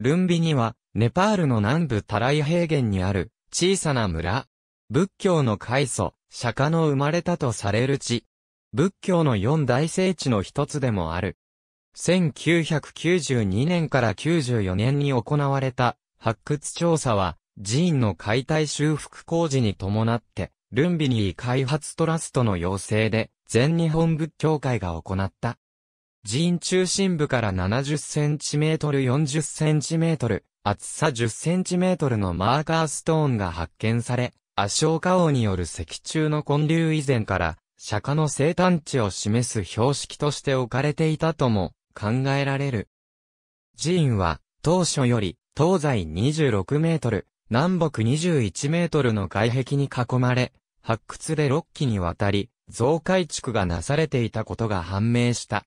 ルンビニは、ネパールの南部タライ平原にある小さな村。仏教の開祖、釈迦の生まれたとされる地。仏教の四大聖地の一つでもある。1992年から94年に行われた発掘調査は、寺院の解体修復工事に伴って、ルンビニー開発トラストの要請で、全日本仏教会が行った。寺院中心部から 70cm、40cm、厚さ 10cm のマーカーストーンが発見され、アショーカ王による石柱の混流以前から、釈迦の生誕地を示す標識として置かれていたとも考えられる。寺院は、当初より、東西26メートル、南北21メートルの外壁に囲まれ、発掘で6基にわたり、増改築がなされていたことが判明した。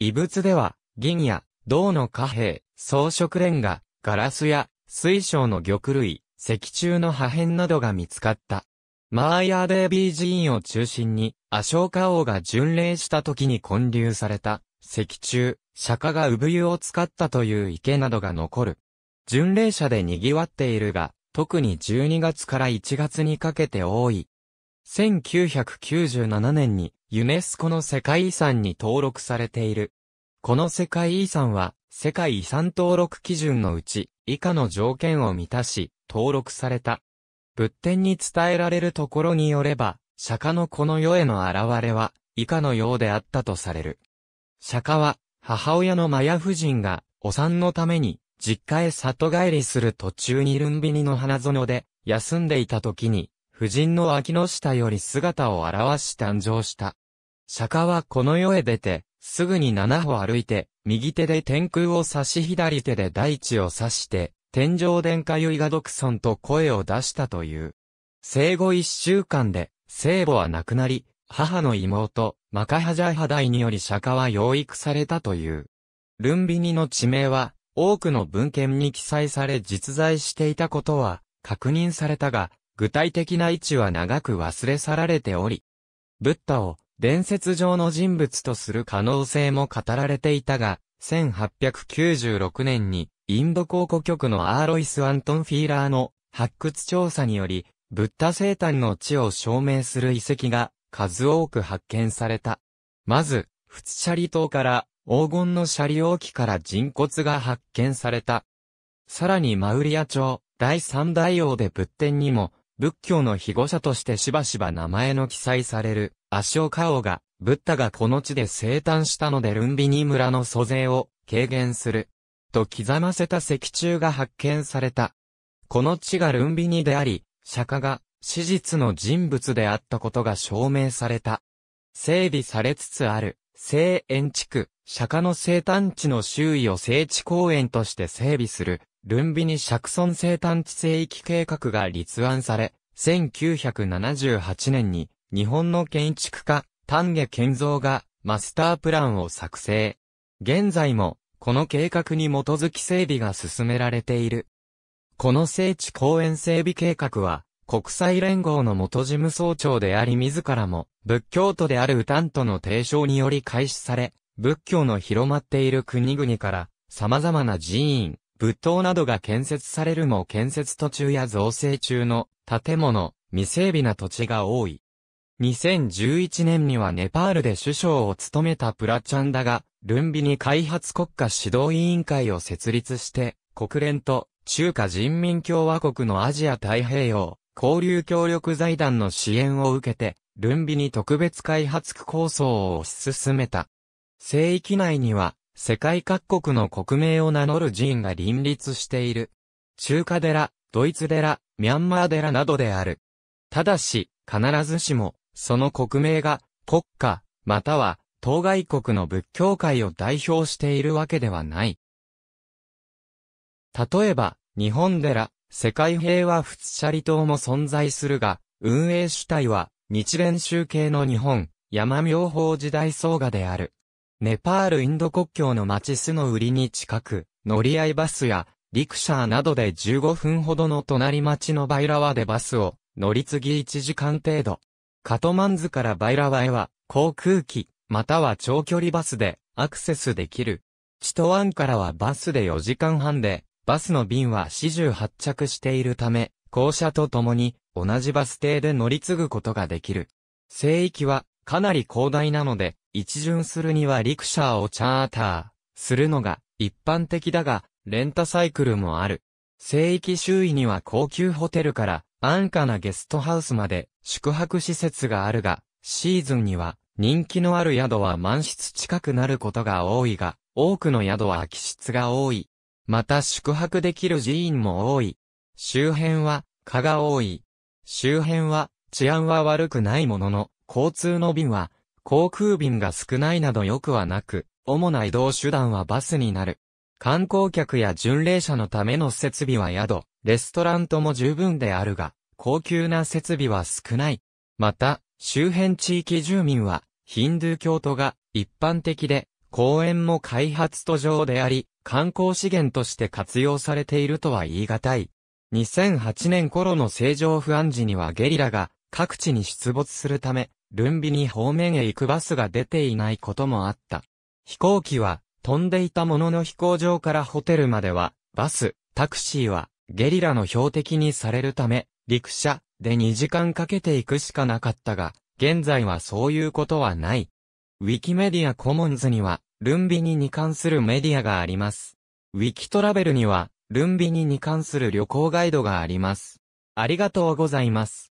遺物では、銀や銅の貨幣、装飾レンガ、ガラスや水晶の玉類、石柱の破片などが見つかった。マーヤーデービー寺院を中心に、アショーカ王が巡礼した時に建立された、石柱、釈迦が産湯を使ったという池などが残る。巡礼者で賑わっているが、特に12月から1月にかけて多い。1997年にユネスコの世界遺産に登録されている。この世界遺産は世界遺産登録基準のうち以下の条件を満たし登録された。仏典に伝えられるところによれば、釈迦のこの世への現れは以下のようであったとされる。釈迦は母親のマヤ夫人がお産のために実家へ里帰りする途中にルンビニの花園で休んでいた時に夫人の秋の下より姿を現し誕生した。釈迦はこの世へ出て、すぐに七歩歩いて、右手で天空を指し左手で大地を指して、天上殿下よいが独尊と声を出したという。生後一週間で、聖母は亡くなり、母の妹、マカハジャハダイにより釈迦は養育されたという。ルンビニの地名は、多くの文献に記載され実在していたことは、確認されたが、具体的な位置は長く忘れ去られており、ブッダを伝説上の人物とする可能性も語られていたが、1896年にインド考古局のアーロイス・アントン・フィーラーの発掘調査により、ブッダ生誕の地を証明する遺跡が数多く発見された。まず、フツシャリ島から黄金のシャリ王旗から人骨が発見された。さらにマウリア朝、第三大王で仏典にも仏教の被護者としてしばしば名前の記載される、アショカ王が、ブッダがこの地で生誕したのでルンビニ村の租税を軽減する。と刻ませた石柱が発見された。この地がルンビニであり、釈迦が史実の人物であったことが証明された。整備されつつある、聖園地区、釈迦の生誕地の周囲を聖地公園として整備するルンビニ・シャクソン生誕地聖域計画が立案され、1978年に日本の建築家、丹下健三がマスタープランを作成。現在もこの計画に基づき整備が進められている。この聖地公園整備計画は、国際連合の元事務総長であり自らも、仏教徒であるウタンの提唱により開始され、仏教の広まっている国々から、様々な寺院、仏塔などが建設されるも建設途中や造成中の建物、未整備な土地が多い。2011年にはネパールで首相を務めたプラチャンダが、ルンビニ開発国家指導委員会を設立して、国連と中華人民共和国のアジア太平洋交流協力財団の支援を受けて、ルンビニ特別開発区構想を推し進めた。聖域内には、世界各国の国名を名乗る寺院が林立している。中華寺、ドイツ寺、ミャンマー寺などである。ただし、必ずしも、その国名が、国家、または、当該国の仏教界を代表しているわけではない。例えば、日本寺、世界平和仏舎利島も存在するが、運営主体は、日蓮宗系の日本、山妙法時代総画である。ネパールインド国境の町スの売りに近く、乗り合いバスや、リクシャーなどで15分ほどの隣町のバイラワでバスを乗り継ぎ1時間程度。カトマンズからバイラワへは航空機または長距離バスでアクセスできる。チトワンからはバスで4時間半でバスの便は始終発着しているため校舎とともに同じバス停で乗り継ぐことができる。聖域はかなり広大なので一巡するにはリクシャーをチャーターするのが一般的だが、レンタサイクルもある。聖域周囲には高級ホテルから安価なゲストハウスまで宿泊施設があるが、シーズンには人気のある宿は満室近くなることが多いが、多くの宿は空き室が多い。また宿泊できる寺院も多い。周辺は蚊が多い。周辺は治安は悪くないものの、交通の便は航空便が少ないなど良くはなく、主な移動手段はバスになる。観光客や巡礼者のための設備は宿、レストランとも十分であるが、高級な設備は少ない。また、周辺地域住民は、ヒンドゥー教徒が一般的で、公園も開発途上であり、観光資源として活用されているとは言い難い。2008年頃の政情不安時にはゲリラが各地に出没するため、ルンビニ方面へ行くバスが出ていないこともあった。飛行機は飛んでいたものの飛行場からホテルまでは、バス、タクシーはゲリラの標的にされるため、陸車で2時間かけて行くしかなかったが、現在はそういうことはない。ウィキメディアコモンズには、ルンビニに関するメディアがあります。ウィキトラベルには、ルンビニに関する旅行ガイドがあります。ありがとうございます。